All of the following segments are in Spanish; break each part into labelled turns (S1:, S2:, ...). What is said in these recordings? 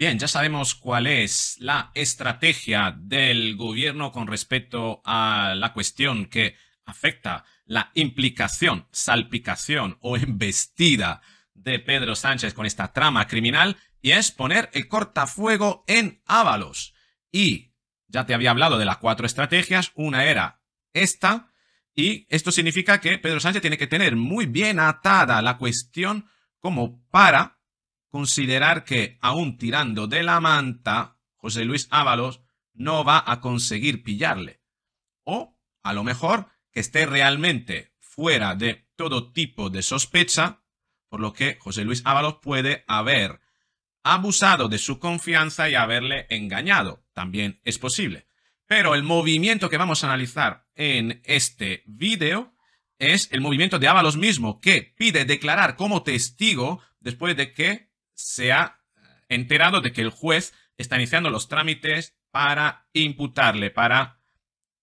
S1: Bien, ya sabemos cuál es la estrategia del gobierno con respecto a la cuestión que afecta la implicación, salpicación o embestida de Pedro Sánchez con esta trama criminal y es poner el cortafuego en Ávalos. Y ya te había hablado de las cuatro estrategias, una era esta y esto significa que Pedro Sánchez tiene que tener muy bien atada la cuestión como para considerar que, aún tirando de la manta, José Luis Ábalos no va a conseguir pillarle. O, a lo mejor, que esté realmente fuera de todo tipo de sospecha, por lo que José Luis Ábalos puede haber abusado de su confianza y haberle engañado. También es posible. Pero el movimiento que vamos a analizar en este vídeo es el movimiento de Ábalos mismo, que pide declarar como testigo después de que se ha enterado de que el juez está iniciando los trámites para imputarle, para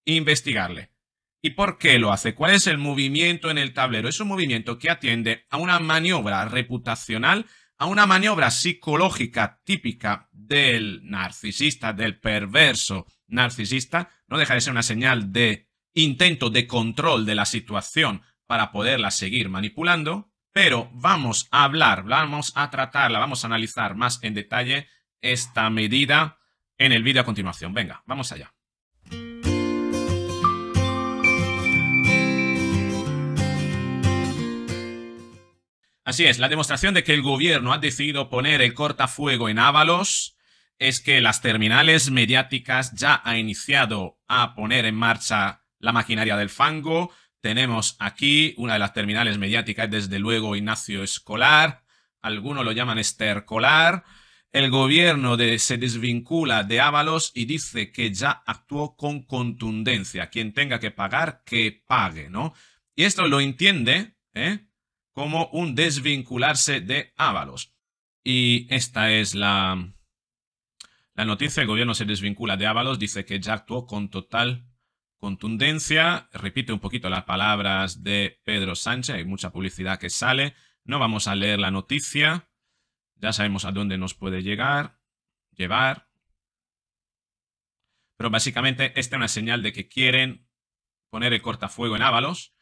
S1: investigarle. ¿Y por qué lo hace? ¿Cuál es el movimiento en el tablero? Es un movimiento que atiende a una maniobra reputacional, a una maniobra psicológica típica del narcisista, del perverso narcisista. No deja de ser una señal de intento de control de la situación para poderla seguir manipulando pero vamos a hablar, vamos a tratarla, vamos a analizar más en detalle esta medida en el vídeo a continuación. Venga, vamos allá. Así es, la demostración de que el gobierno ha decidido poner el cortafuego en Ávalos es que las terminales mediáticas ya ha iniciado a poner en marcha la maquinaria del fango, tenemos aquí una de las terminales mediáticas, desde luego Ignacio Escolar, algunos lo llaman Estercolar. El gobierno se desvincula de Ábalos y dice que ya actuó con contundencia. Quien tenga que pagar, que pague, ¿no? Y esto lo entiende ¿eh? como un desvincularse de Ábalos. Y esta es la, la noticia. El gobierno se desvincula de Ábalos, dice que ya actuó con total contundencia, repite un poquito las palabras de Pedro Sánchez, hay mucha publicidad que sale, no vamos a leer la noticia, ya sabemos a dónde nos puede llegar, llevar, pero básicamente esta es una señal de que quieren poner el cortafuego en ábalos.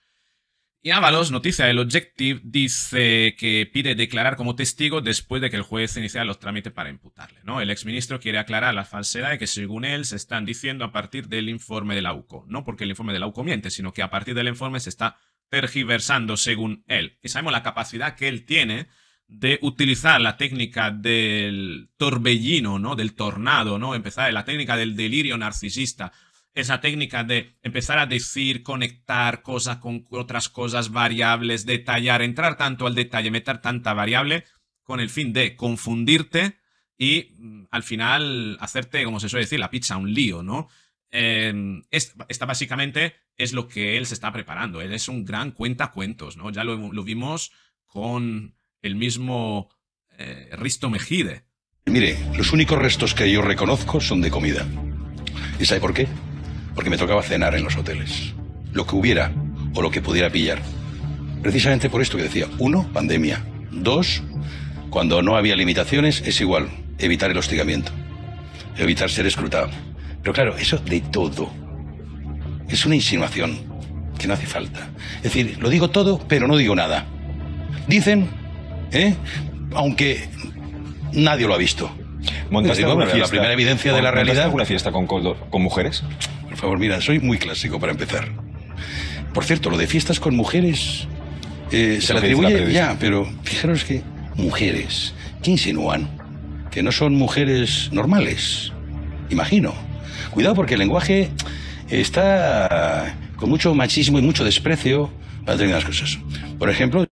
S1: Y Ábalos, noticia del Objective, dice que pide declarar como testigo después de que el juez inicia los trámites para imputarle. ¿no? El exministro quiere aclarar la falsedad de que, según él, se están diciendo a partir del informe de la UCO. No porque el informe de la UCO miente, sino que a partir del informe se está tergiversando, según él. Y sabemos la capacidad que él tiene de utilizar la técnica del torbellino, ¿no? Del tornado, ¿no? Empezar la técnica del delirio narcisista esa técnica de empezar a decir, conectar cosas con otras cosas, variables, detallar, entrar tanto al detalle, meter tanta variable, con el fin de confundirte y mm, al final hacerte, como se suele decir, la pizza un lío, ¿no? Eh, esta, básicamente es lo que él se está preparando. Él es un gran cuentacuentos, ¿no? Ya lo, vimos con el mismo eh, Risto Mejide.
S2: Mire, los únicos restos que yo reconozco son de comida. ¿Y sabe por qué? porque me tocaba cenar en los hoteles. Lo que hubiera o lo que pudiera pillar. Precisamente por esto que decía, uno, pandemia. Dos, cuando no había limitaciones, es igual, evitar el hostigamiento, evitar ser escrutado. Pero claro, eso de todo es una insinuación que no hace falta. Es decir, lo digo todo, pero no digo nada. Dicen, ¿eh? aunque nadie lo ha visto.
S1: Montaste La primera evidencia de la realidad. una
S2: fiesta con, con mujeres? Por favor, mira, soy muy clásico para empezar. Por cierto, lo de fiestas con mujeres eh, se le atribuye ya, pero fijaros que mujeres, ¿qué insinúan? Que no son mujeres normales, imagino. Cuidado porque el lenguaje está con mucho machismo y mucho desprecio para determinadas cosas. Por ejemplo...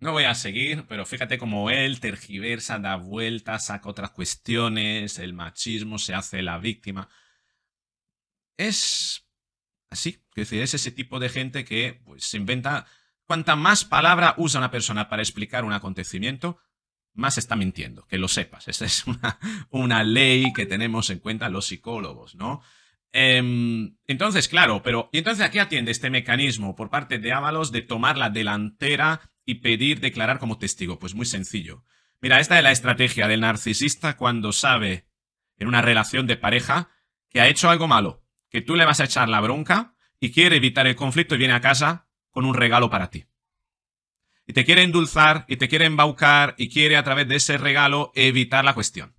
S1: No voy a seguir, pero fíjate cómo él tergiversa, da vueltas, saca otras cuestiones, el machismo se hace la víctima. Es así, es es ese tipo de gente que pues, se inventa... Cuanta más palabra usa una persona para explicar un acontecimiento, más está mintiendo, que lo sepas. Esa es una, una ley que tenemos en cuenta los psicólogos, ¿no? Em, entonces, claro, pero ¿y entonces a qué atiende este mecanismo por parte de Ábalos de tomar la delantera y pedir declarar como testigo? Pues muy sencillo. Mira, esta es la estrategia del narcisista cuando sabe en una relación de pareja que ha hecho algo malo que tú le vas a echar la bronca y quiere evitar el conflicto y viene a casa con un regalo para ti. Y te quiere endulzar y te quiere embaucar y quiere a través de ese regalo evitar la cuestión.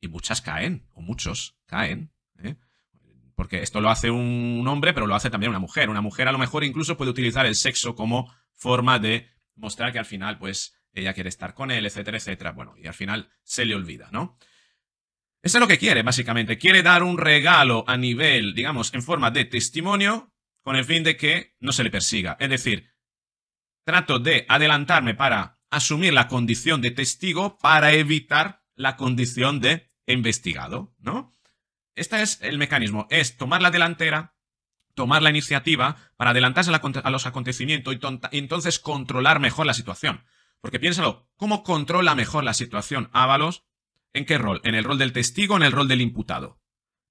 S1: Y muchas caen, o muchos caen. ¿eh? Porque esto lo hace un hombre, pero lo hace también una mujer. Una mujer a lo mejor incluso puede utilizar el sexo como forma de mostrar que al final, pues, ella quiere estar con él, etcétera, etcétera. Bueno, y al final se le olvida, ¿no? Eso es lo que quiere, básicamente. Quiere dar un regalo a nivel, digamos, en forma de testimonio, con el fin de que no se le persiga. Es decir, trato de adelantarme para asumir la condición de testigo para evitar la condición de investigado, ¿no? Este es el mecanismo, es tomar la delantera, tomar la iniciativa para adelantarse a los acontecimientos y, entonces controlar mejor la situación. Porque piénsalo, ¿cómo controla mejor la situación Ábalos ¿En qué rol? ¿En el rol del testigo o en el rol del imputado?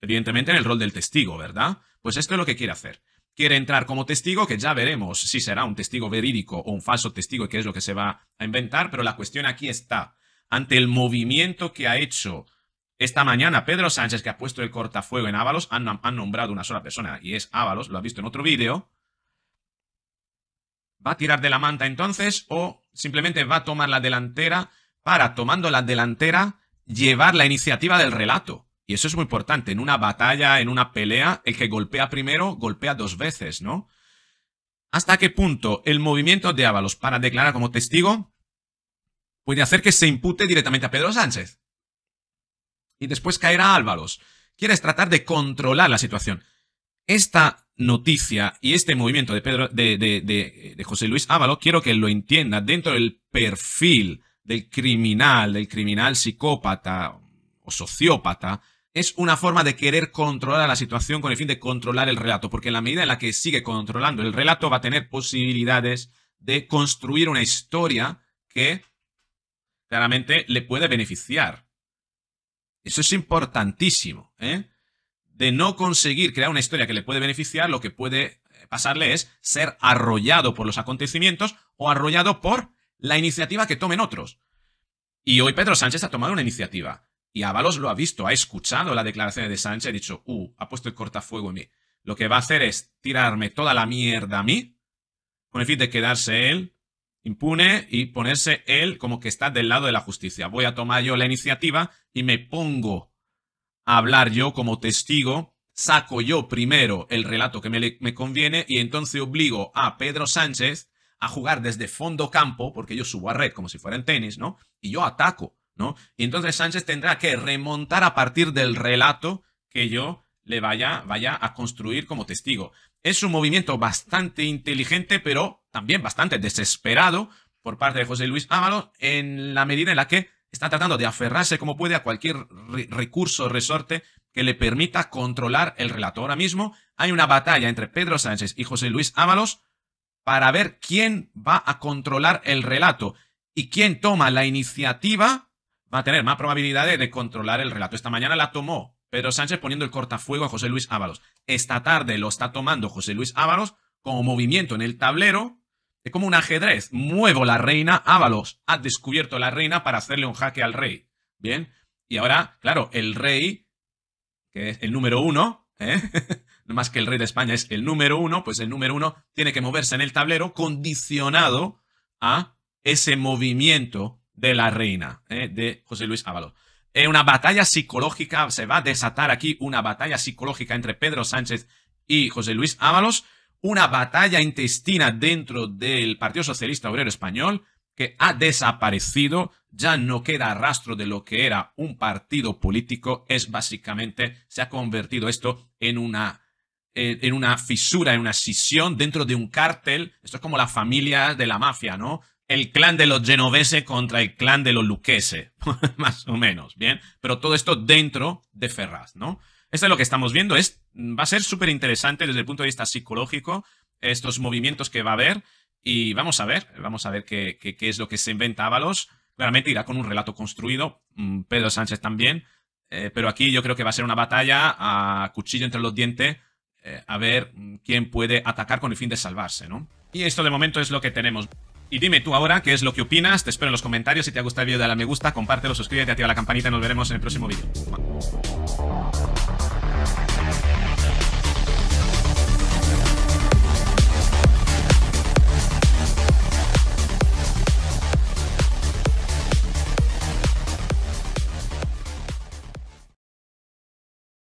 S1: Evidentemente en el rol del testigo, ¿verdad? Pues esto es lo que quiere hacer. Quiere entrar como testigo, que ya veremos si será un testigo verídico o un falso testigo y qué es lo que se va a inventar, pero la cuestión aquí está. Ante el movimiento que ha hecho esta mañana Pedro Sánchez, que ha puesto el cortafuego en Ábalos, han, han nombrado una sola persona y es Ábalos, lo ha visto en otro vídeo. ¿Va a tirar de la manta entonces o simplemente va a tomar la delantera para, tomando la delantera, llevar la iniciativa del relato. Y eso es muy importante. En una batalla, en una pelea, el que golpea primero golpea dos veces, ¿no? ¿Hasta qué punto el movimiento de Ábalos para declarar como testigo puede hacer que se impute directamente a Pedro Sánchez? Y después caerá Ábalos. Quieres tratar de controlar la situación. Esta noticia y este movimiento de, Pedro, de, de, José Luis Ábalos quiero que lo entienda dentro del perfil del criminal, del criminal psicópata o sociópata, es una forma de querer controlar la situación con el fin de controlar el relato, porque en la medida en la que sigue controlando el relato va a tener posibilidades de construir una historia que claramente le puede beneficiar. Eso es importantísimo. ¿eh? De no conseguir crear una historia que le puede beneficiar, lo que puede eh, pasarle es ser arrollado por los acontecimientos o arrollado por la iniciativa que tomen otros. Y hoy Pedro Sánchez ha tomado una iniciativa. Y Ábalos lo ha visto, ha escuchado la declaración de Sánchez y ha dicho, uh, ha puesto el cortafuego en mí. Lo que va a hacer es tirarme toda la mierda a mí, con el fin de quedarse él impune y ponerse él como que está del lado de la justicia. Voy a tomar yo la iniciativa y me pongo a hablar yo como testigo, saco yo primero el relato que me conviene y entonces obligo a Pedro Sánchez a jugar desde fondo campo, porque yo subo a red como si fuera en tenis, ¿no? Y yo ataco, ¿no? Y entonces Sánchez tendrá que remontar a partir del relato que yo le vaya, vaya a construir como testigo. Es un movimiento bastante inteligente, pero también bastante desesperado por parte de José Luis Ávalos... en la medida en la que está tratando de aferrarse como puede a cualquier recurso recurso, resorte que le permita controlar el relato. Ahora mismo hay una batalla entre Pedro Sánchez y José Luis Ávalos para ver quién va a controlar el relato y quién toma la iniciativa va a tener más probabilidades de controlar el relato. Esta mañana la tomó Pedro Sánchez poniendo el cortafuego a José Luis Ábalos. Esta tarde lo está tomando José Luis Ábalos como movimiento en el tablero. Es como un ajedrez. Muevo la reina. Ábalos ha descubierto la reina para hacerle un jaque al rey. Bien. Y ahora, claro, el rey, que es el número uno, ¿eh? más que el rey de España es el número uno, pues el número uno tiene que moverse en el tablero condicionado a ese movimiento de la reina, eh, de José Luis Ábalos. Eh, una batalla psicológica, se va a desatar aquí una batalla psicológica entre Pedro Sánchez y José Luis Ábalos, una batalla intestina dentro del Partido Socialista Obrero Español que ha desaparecido, ya no queda rastro de lo que era un partido político, es básicamente, se ha convertido esto en una en una fisura, en una sisión dentro de un cártel. Esto es como la familia de la mafia, ¿no? El clan de los genoveses contra el clan de los luquese más o menos, ¿bien? Pero todo esto dentro de Ferraz, ¿no? Esto es lo que estamos viendo. Es, va a ser súper interesante desde el punto de vista psicológico estos movimientos que va a haber. Y vamos a ver, vamos a ver qué, qué, es lo que se inventa Ábalos. Claramente irá con un relato construido, mm, Pedro Sánchez también. Eh, pero aquí yo creo que va a ser una batalla a cuchillo entre los dientes eh, a ver mm, quién puede atacar con el fin de salvarse, ¿no? Y esto de momento es lo que tenemos. Y dime tú ahora qué es lo que opinas, te espero en los comentarios, si te ha gustado el vídeo dale a me gusta, compártelo, suscríbete, activa la campanita y nos veremos en el próximo vídeo.